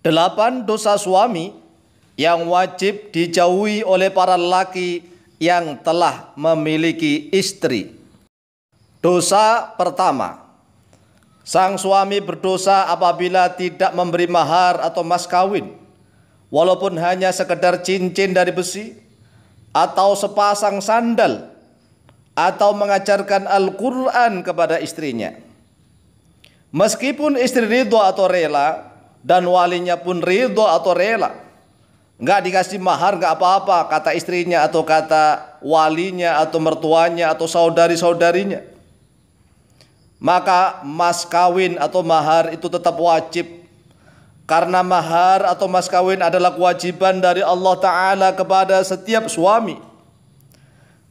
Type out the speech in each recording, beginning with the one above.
Delapan dosa suami yang wajib dijauhi oleh para lelaki yang telah memiliki istri. Dosa pertama, sang suami berdosa apabila tidak memberi mahar atau mas kawin, walaupun hanya sekedar cincin dari besi atau sepasang sandal atau mengajarkan Al-Quran kepada istrinya. Meskipun istri ridho atau rela, dan walinya pun ridho atau rela nggak dikasih mahar nggak apa-apa kata istrinya atau kata walinya atau mertuanya atau saudari saudarinya maka mas kawin atau mahar itu tetap wajib karena mahar atau mas kawin adalah kewajiban dari Allah Ta'ala kepada setiap suami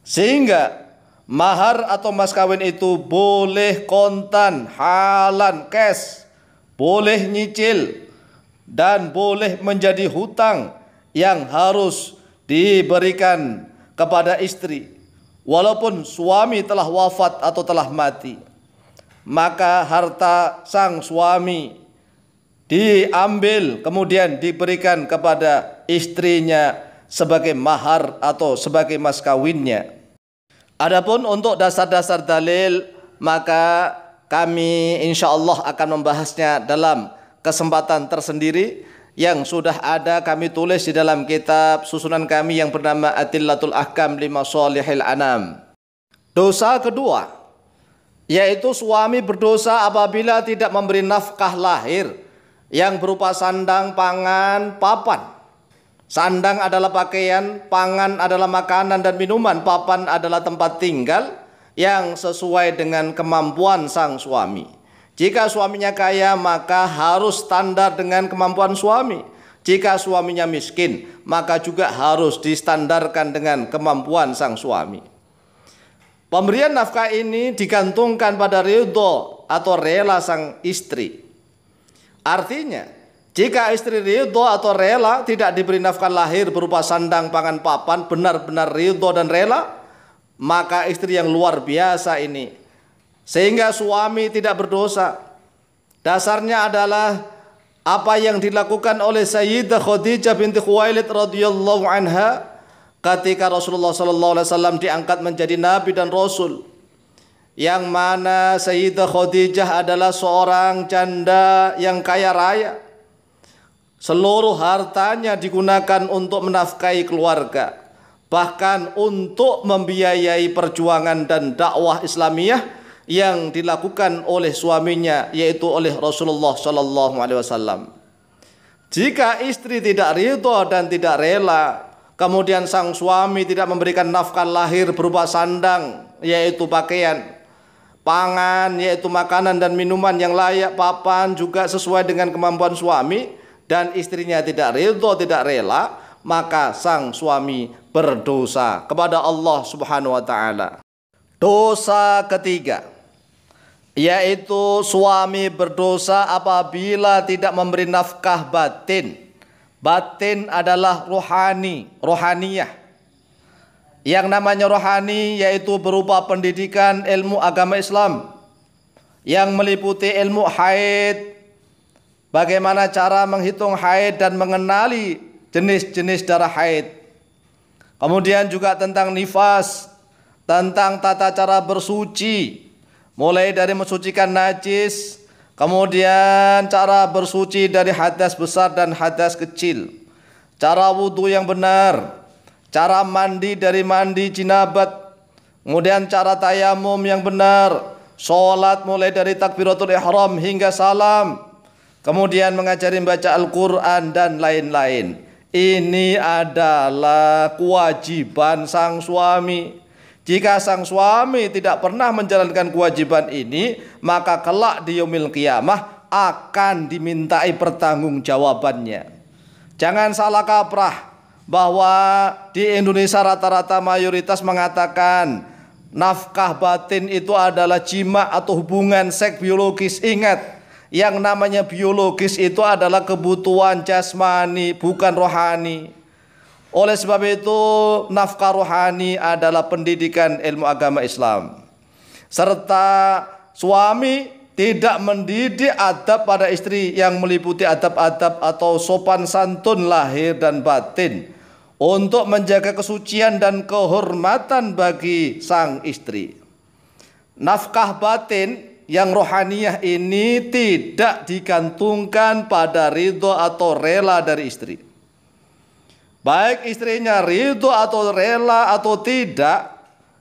sehingga mahar atau mas kawin itu boleh kontan halan cash boleh nyicil dan boleh menjadi hutang yang harus diberikan kepada istri walaupun suami telah wafat atau telah mati maka harta sang suami diambil kemudian diberikan kepada istrinya sebagai mahar atau sebagai mas kawinnya adapun untuk dasar-dasar dalil maka kami insya Allah akan membahasnya dalam kesempatan tersendiri yang sudah ada kami tulis di dalam kitab susunan kami yang bernama Atillatul Ahkam lima Solihil Anam. Dosa kedua, yaitu suami berdosa apabila tidak memberi nafkah lahir yang berupa sandang, pangan, papan. Sandang adalah pakaian, pangan adalah makanan dan minuman, papan adalah tempat tinggal yang sesuai dengan kemampuan sang suami. Jika suaminya kaya, maka harus standar dengan kemampuan suami. Jika suaminya miskin, maka juga harus distandarkan dengan kemampuan sang suami. Pemberian nafkah ini digantungkan pada ridho atau rela sang istri. Artinya, jika istri ridho atau rela tidak diberi nafkah lahir berupa sandang, pangan, papan, benar-benar ridho dan rela, maka istri yang luar biasa ini sehingga suami tidak berdosa. Dasarnya adalah apa yang dilakukan oleh Sayyidah Khadijah binti Khuwailid radhiyallahu anha ketika Rasulullah sallallahu alaihi wasallam diangkat menjadi nabi dan rasul. Yang mana Sayyidah Khadijah adalah seorang janda yang kaya raya. Seluruh hartanya digunakan untuk menafkahi keluarga, bahkan untuk membiayai perjuangan dan dakwah Islamiyah yang dilakukan oleh suaminya yaitu oleh Rasulullah Shallallahu Alaihi Wasallam. Jika istri tidak ridho dan tidak rela, kemudian sang suami tidak memberikan nafkah lahir berupa sandang yaitu pakaian, pangan yaitu makanan dan minuman yang layak, papan juga sesuai dengan kemampuan suami dan istrinya tidak ridho tidak rela, maka sang suami berdosa kepada Allah Subhanahu wa taala. Dosa ketiga yaitu suami berdosa apabila tidak memberi nafkah batin. Batin adalah rohani, rohaniyah. Yang namanya rohani yaitu berupa pendidikan ilmu agama Islam yang meliputi ilmu haid, bagaimana cara menghitung haid dan mengenali jenis-jenis darah haid. Kemudian juga tentang nifas, tentang tata cara bersuci, mulai dari mensucikan najis, kemudian cara bersuci dari hadas besar dan hadas kecil, cara wudhu yang benar, cara mandi dari mandi jinabat, kemudian cara tayamum yang benar, sholat mulai dari takbiratul ihram hingga salam, kemudian mengajari membaca Al-Quran dan lain-lain. Ini adalah kewajiban sang suami jika sang suami tidak pernah menjalankan kewajiban ini, maka kelak di yaumil qiyamah akan dimintai pertanggungjawabannya. Jangan salah kaprah bahwa di Indonesia rata-rata mayoritas mengatakan nafkah batin itu adalah jima atau hubungan seks biologis. Ingat, yang namanya biologis itu adalah kebutuhan jasmani, bukan rohani. Oleh sebab itu, nafkah rohani adalah pendidikan ilmu agama Islam. Serta suami tidak mendidik adab pada istri yang meliputi adab-adab atau sopan santun lahir dan batin untuk menjaga kesucian dan kehormatan bagi sang istri. Nafkah batin yang rohaniah ini tidak digantungkan pada ridho atau rela dari istri baik istrinya ridho atau rela atau tidak,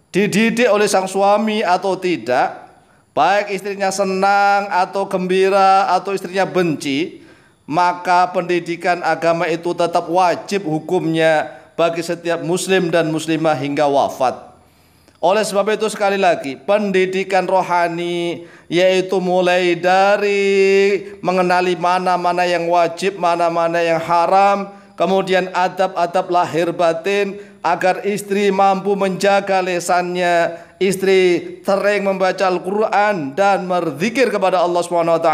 dididik oleh sang suami atau tidak, baik istrinya senang atau gembira atau istrinya benci, maka pendidikan agama itu tetap wajib hukumnya bagi setiap muslim dan muslimah hingga wafat. Oleh sebab itu sekali lagi pendidikan rohani yaitu mulai dari mengenali mana-mana yang wajib, mana-mana yang haram, kemudian adab-adab lahir batin agar istri mampu menjaga lesannya, istri sering membaca Al-Qur'an dan berzikir kepada Allah Swt.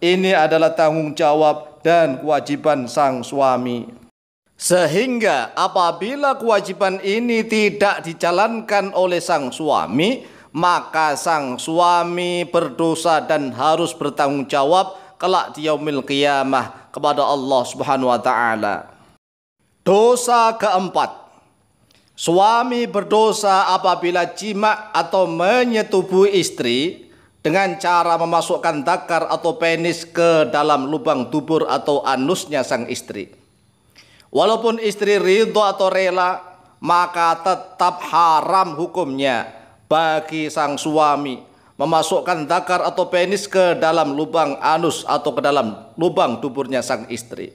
Ini adalah tanggung jawab dan kewajiban sang suami. Sehingga apabila kewajiban ini tidak dijalankan oleh sang suami, maka sang suami berdosa dan harus bertanggung jawab kelak di yaumil qiyamah kepada Allah Subhanahu wa taala. Dosa keempat. Suami berdosa apabila jima atau menyetubuhi istri dengan cara memasukkan takar atau penis ke dalam lubang dubur atau anusnya sang istri. Walaupun istri ridho atau rela, maka tetap haram hukumnya bagi sang suami memasukkan takar atau penis ke dalam lubang anus atau ke dalam lubang duburnya sang istri.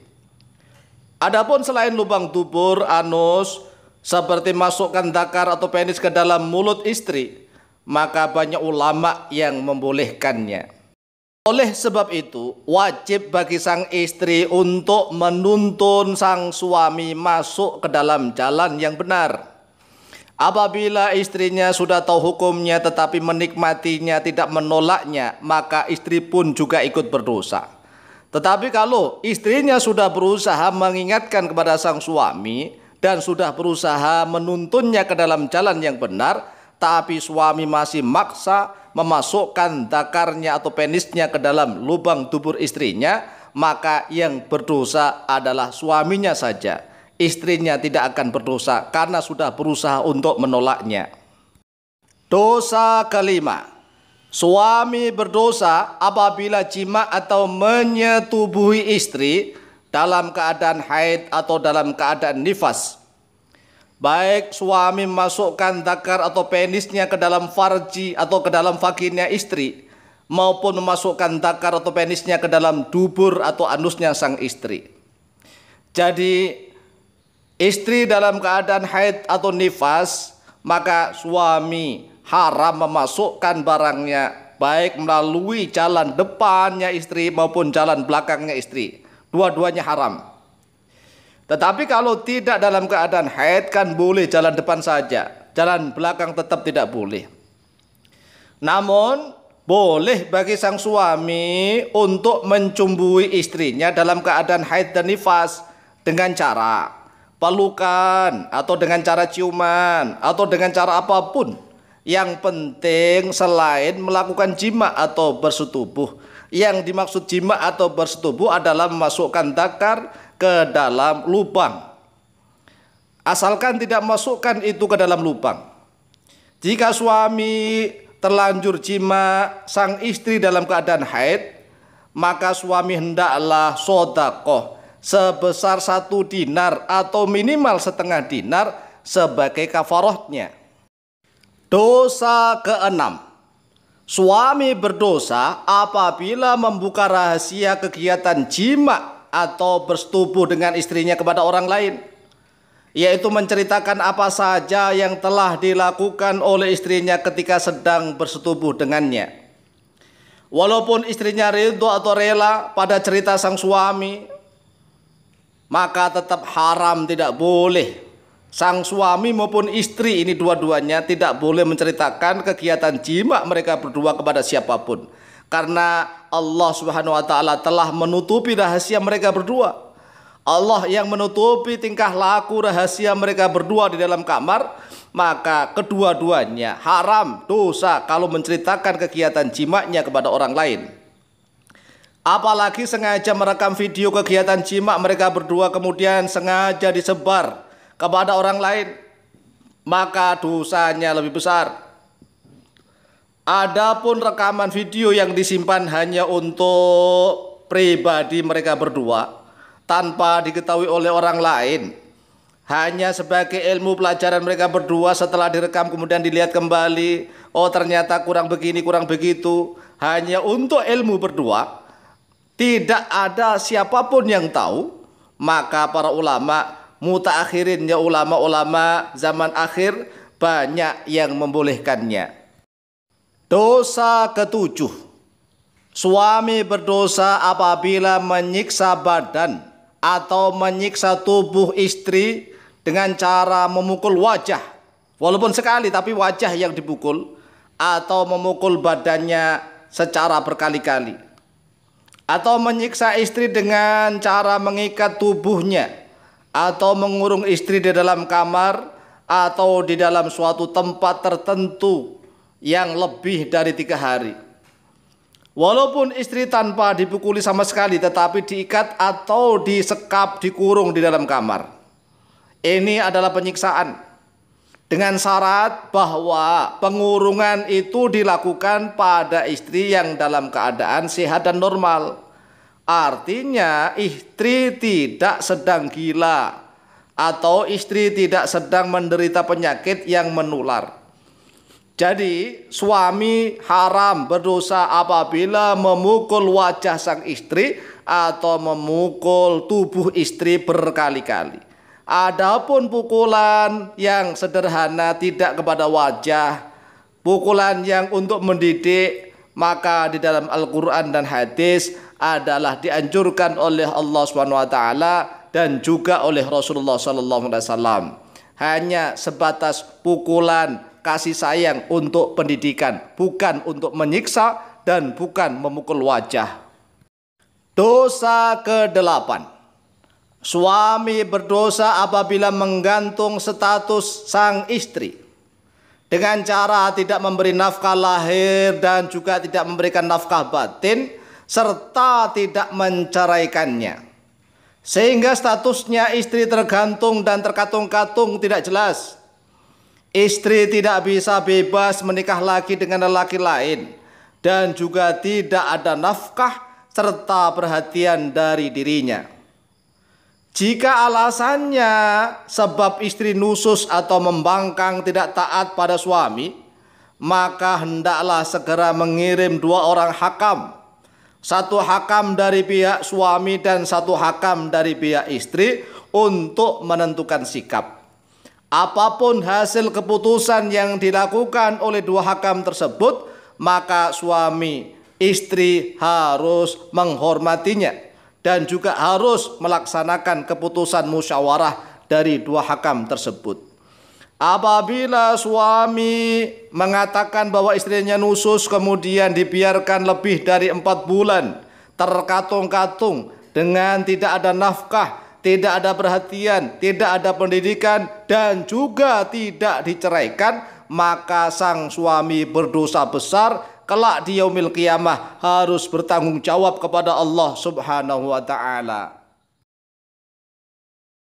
Adapun selain lubang dubur anus seperti masukkan takar atau penis ke dalam mulut istri, maka banyak ulama yang membolehkannya. Oleh sebab itu, wajib bagi sang istri untuk menuntun sang suami masuk ke dalam jalan yang benar Apabila istrinya sudah tahu hukumnya tetapi menikmatinya tidak menolaknya, maka istri pun juga ikut berdosa. Tetapi kalau istrinya sudah berusaha mengingatkan kepada sang suami dan sudah berusaha menuntunnya ke dalam jalan yang benar, tapi suami masih maksa memasukkan dakarnya atau penisnya ke dalam lubang tubuh istrinya, maka yang berdosa adalah suaminya saja istrinya tidak akan berdosa karena sudah berusaha untuk menolaknya. Dosa kelima, suami berdosa apabila jima atau menyetubuhi istri dalam keadaan haid atau dalam keadaan nifas. Baik suami masukkan dakar atau penisnya ke dalam farji atau ke dalam vaginnya istri maupun memasukkan dakar atau penisnya ke dalam dubur atau anusnya sang istri. Jadi istri dalam keadaan haid atau nifas, maka suami haram memasukkan barangnya baik melalui jalan depannya istri maupun jalan belakangnya istri. Dua-duanya haram. Tetapi kalau tidak dalam keadaan haid kan boleh jalan depan saja. Jalan belakang tetap tidak boleh. Namun boleh bagi sang suami untuk mencumbui istrinya dalam keadaan haid dan nifas dengan cara pelukan atau dengan cara ciuman atau dengan cara apapun yang penting selain melakukan jima atau bersetubuh yang dimaksud jima atau bersetubuh adalah memasukkan dakar ke dalam lubang asalkan tidak masukkan itu ke dalam lubang jika suami terlanjur jima sang istri dalam keadaan haid maka suami hendaklah sodakoh sebesar satu dinar atau minimal setengah dinar sebagai kafarohnya. Dosa keenam. Suami berdosa apabila membuka rahasia kegiatan jima atau bersetubuh dengan istrinya kepada orang lain. Yaitu menceritakan apa saja yang telah dilakukan oleh istrinya ketika sedang bersetubuh dengannya. Walaupun istrinya ridho atau rela pada cerita sang suami, maka tetap haram tidak boleh sang suami maupun istri ini dua-duanya tidak boleh menceritakan kegiatan jima mereka berdua kepada siapapun karena Allah Subhanahu wa taala telah menutupi rahasia mereka berdua. Allah yang menutupi tingkah laku rahasia mereka berdua di dalam kamar, maka kedua-duanya haram dosa kalau menceritakan kegiatan jimaknya kepada orang lain. Apalagi sengaja merekam video kegiatan jimat mereka berdua kemudian sengaja disebar kepada orang lain, maka dosanya lebih besar. Adapun rekaman video yang disimpan hanya untuk pribadi mereka berdua tanpa diketahui oleh orang lain, hanya sebagai ilmu pelajaran mereka berdua setelah direkam kemudian dilihat kembali, oh ternyata kurang begini, kurang begitu, hanya untuk ilmu berdua tidak ada siapapun yang tahu, maka para ulama mutaakhirin ya ulama-ulama zaman akhir banyak yang membolehkannya. Dosa ketujuh. Suami berdosa apabila menyiksa badan atau menyiksa tubuh istri dengan cara memukul wajah. Walaupun sekali tapi wajah yang dipukul atau memukul badannya secara berkali-kali atau menyiksa istri dengan cara mengikat tubuhnya atau mengurung istri di dalam kamar atau di dalam suatu tempat tertentu yang lebih dari tiga hari. Walaupun istri tanpa dipukuli sama sekali tetapi diikat atau disekap dikurung di dalam kamar. Ini adalah penyiksaan dengan syarat bahwa pengurungan itu dilakukan pada istri yang dalam keadaan sehat dan normal. Artinya istri tidak sedang gila atau istri tidak sedang menderita penyakit yang menular. Jadi suami haram berdosa apabila memukul wajah sang istri atau memukul tubuh istri berkali-kali. Adapun pukulan yang sederhana tidak kepada wajah, pukulan yang untuk mendidik, maka di dalam Al-Qur'an dan hadis adalah dianjurkan oleh Allah Swt dan juga oleh Rasulullah SAW. Hanya sebatas pukulan kasih sayang untuk pendidikan, bukan untuk menyiksa dan bukan memukul wajah. Dosa ke-8 Suami berdosa apabila menggantung status sang istri dengan cara tidak memberi nafkah lahir dan juga tidak memberikan nafkah batin serta tidak menceraikannya. Sehingga statusnya istri tergantung dan terkatung-katung tidak jelas. Istri tidak bisa bebas menikah lagi dengan lelaki lain dan juga tidak ada nafkah serta perhatian dari dirinya. Jika alasannya sebab istri nusus atau membangkang tidak taat pada suami, maka hendaklah segera mengirim dua orang hakam. Satu hakam dari pihak suami dan satu hakam dari pihak istri untuk menentukan sikap. Apapun hasil keputusan yang dilakukan oleh dua hakam tersebut, maka suami istri harus menghormatinya dan juga harus melaksanakan keputusan musyawarah dari dua hakam tersebut. Apabila suami mengatakan bahwa istrinya nusus kemudian dibiarkan lebih dari empat bulan terkatung-katung dengan tidak ada nafkah, tidak ada perhatian, tidak ada pendidikan dan juga tidak diceraikan, maka sang suami berdosa besar kelak di yaumil qiyamah harus bertanggung jawab kepada Allah Subhanahu wa taala.